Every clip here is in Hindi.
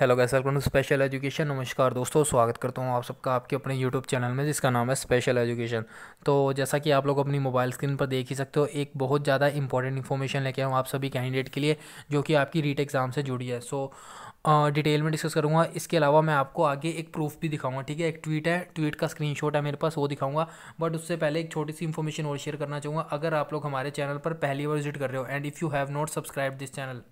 hello guys welcome to special education नमस्कार दोस्तों स्वागत करता हूँ आप सबका आपके अपने यूट्यूब चैनल में जिसका नाम है स्पेशल एजुकेशन तो जैसा कि आप लोग अपनी मोबाइल स्क्रीन पर देख ही सकते हो एक बहुत ज़्यादा इंपॉर्टेंट इन्फॉर्मेशन लेके आऊँ आप सभी कैंडिडेट के लिए जो कि आपकी रीट एग्ज़ाम से जुड़ी है सो डिटेल में डिस्कस करूँगा इसके अलावा मैं आपको आगे एक प्रूफ भी दिखाऊंगा ठीक है एक ट्वीट है ट्वीट का शॉट है मेरे पास वो दिखाऊंगा बट उससे पहले एक छोटी सी इन्फॉर्मेशन और शेयर करना चाहूँगा अगर आप लोग हमारे चैनल पर पहली बार विजिट कर रहे हो and if you have not subscribe this channel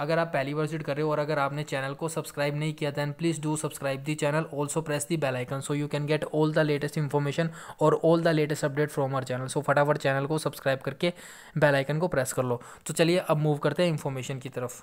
अगर आप पहली बार विजिट कर रहे हो और अगर आपने चैनल को सब्सक्राइब नहीं किया then please do subscribe the channel also press the bell icon so you can get all the latest information और all the latest update from our channel so फटाफट चैनल को सब्सक्राइब करके बेलाइकन को प्रेस कर लो तो चलिए अब मूव करते हैं इन्फॉर्मेशन की तरफ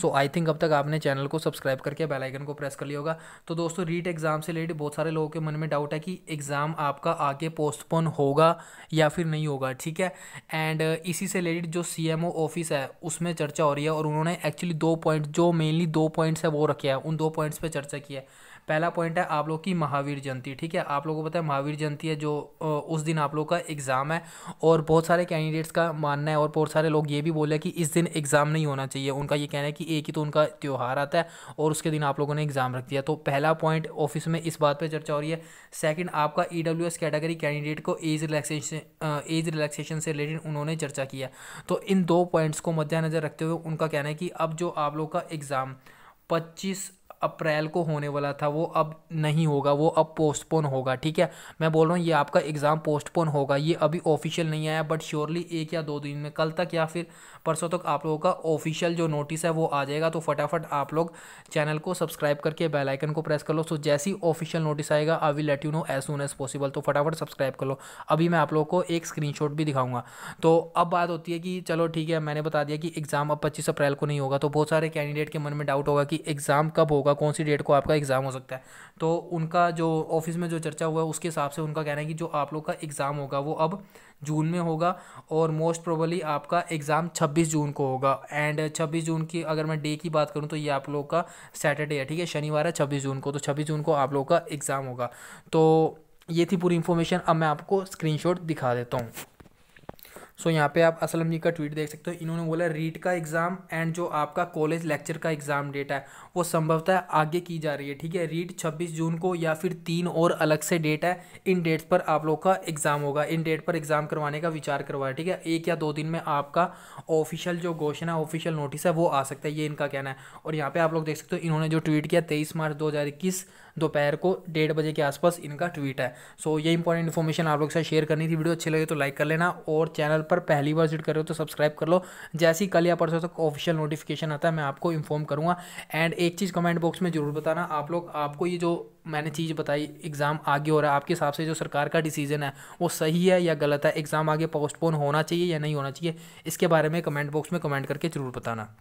सो आई थिंक अब तक आपने चैनल को सब्सक्राइब करके बेल आइकन को प्रेस कर लिया होगा तो दोस्तों रीट एग्ज़ाम से रिलेटेड बहुत सारे लोगों के मन में डाउट है कि एग्ज़ाम आपका आगे पोस्टपोन होगा या फिर नहीं होगा ठीक है एंड uh, इसी से रिलेटेड जो सी ऑफिस है उसमें चर्चा हो रही है और उन्होंने एक्चुअली दो पॉइंट जो मेनली दो पॉइंट्स है वो रखे हैं उन दो पॉइंट्स पर चर्चा की है पहला पॉइंट है आप लोग की महावीर जयंती ठीक है आप लोगों को पता है महावीर जयंती है जो उस दिन आप लोग का एग्ज़ाम है और बहुत सारे कैंडिडेट्स का मानना है और बहुत सारे लोग ये भी बोले कि इस दिन एग्ज़ाम नहीं होना चाहिए उनका ये कहना है कि एक ही तो उनका त्यौहार आता है और उसके दिन आप लोगों ने एग्ज़ाम रख दिया तो पहला पॉइंट ऑफिस में इस बात पर चर्चा हो रही है सेकेंड आपका ई कैटेगरी कैंडिडेट को एज रिलैक्सेशन एज रिलैक्सेशन से रिलेटेड उन्होंने चर्चा किया तो इन दो पॉइंट्स को मद्देनज़र रखते हुए उनका कहना है कि अब जो आप लोग का एग्ज़ाम 25 अप्रैल को होने वाला था वो अब नहीं होगा वो अब पोस्टपोन होगा ठीक है मैं बोल रहा हूँ ये आपका एग्ज़ाम पोस्टपोन होगा ये अभी ऑफिशियल नहीं आया बट श्योरली एक या दो दिन में कल तक या फिर परसों तक आप लोगों का ऑफिशियल जो नोटिस है वो आ जाएगा तो फटाफट आप लोग चैनल को सब्सक्राइब करके बेलाइकन को प्रेस कर लो सो जैसी ऑफिशियल नोटिस आएगा I will let you know as soon as possible तो फटाफट सब्सक्राइब कर लो अभी मैं आप लोग को एक स्क्रीन भी दिखाऊंगा तो अब बात होती है कि चलो ठीक है मैंने बता दिया कि एग्ज़ाम अब पच्चीस अप्रैल को नहीं होगा तो बहुत सारे कैंडिडेट के मन में डाउट होगा कि एग्ज़ाम कब होगा कौन सी डेट को आपका एग्ज़ाम हो सकता है तो उनका जो ऑफिस में जो चर्चा हुआ उसके हिसाब से उनका कहना है कि जो आप लोग का एग्ज़ाम होगा वो अब जून में होगा और मोस्ट प्रोबली आपका एग्ज़ाम 26 जून को होगा एंड 26 जून की अगर मैं डे की बात करूँ तो ये आप लोग का सैटरडे है ठीक है शनिवार है छब्बीस जून को तो छब्बीस जून को आप लोग का एग्ज़ाम होगा तो ये थी पूरी इन्फॉर्मेशन अब मैं आपको स्क्रीनशॉट दिखा देता हूँ सो यहाँ पे आप असलम जी का ट्वीट देख सकते हो इन्होंने बोला रीट का एग्ज़ाम एंड जो आपका कॉलेज लेक्चर का एग्ज़ाम डेट है वो संभवतः आगे की जा रही है ठीक है रीट 26 जून को या फिर तीन और अलग से डेट है इन डेट्स पर आप लोग का एग्ज़ाम होगा इन डेट पर एग्ज़ाम करवाने का विचार करवाया ठीक है एक या दो दिन में आपका ऑफिशियल जो घोषणा है ऑफिशियल नोटिस है वो आ सकता है ये इनका कहना है और यहाँ पर आप लोग देख सकते हो इन्होंने जो ट्वीट किया तेईस मार्च दो दोपहर को डेढ़ बजे के आसपास इनका ट्वीट है सो so, ये इंपॉर्टेंट इन्फॉर्मेशन आप लोग के साथ शेयर करनी थी वीडियो अच्छी लगे तो लाइक कर लेना और चैनल पर पहली बार विजिट कर रहे हो तो सब्सक्राइब कर लो जैसे ही कल या परसों तक ऑफिशियल नोटिफिकेशन आता है मैं आपको इन्फॉर्म करूँगा एंड एक चीज़ कमेंट बॉक्स में ज़रूर बताना आप लोग आपको ये जो मैंने चीज़ बताई एग्ज़ाम आगे हो रहा है आपके हिसाब से जो सरकार का डिसीजन है वो सही है या गलत है एग्ज़ाम आगे पोस्टपोन होना चाहिए या नहीं होना चाहिए इसके बारे में कमेंट बॉक्स में कमेंट करके ज़रूर बताना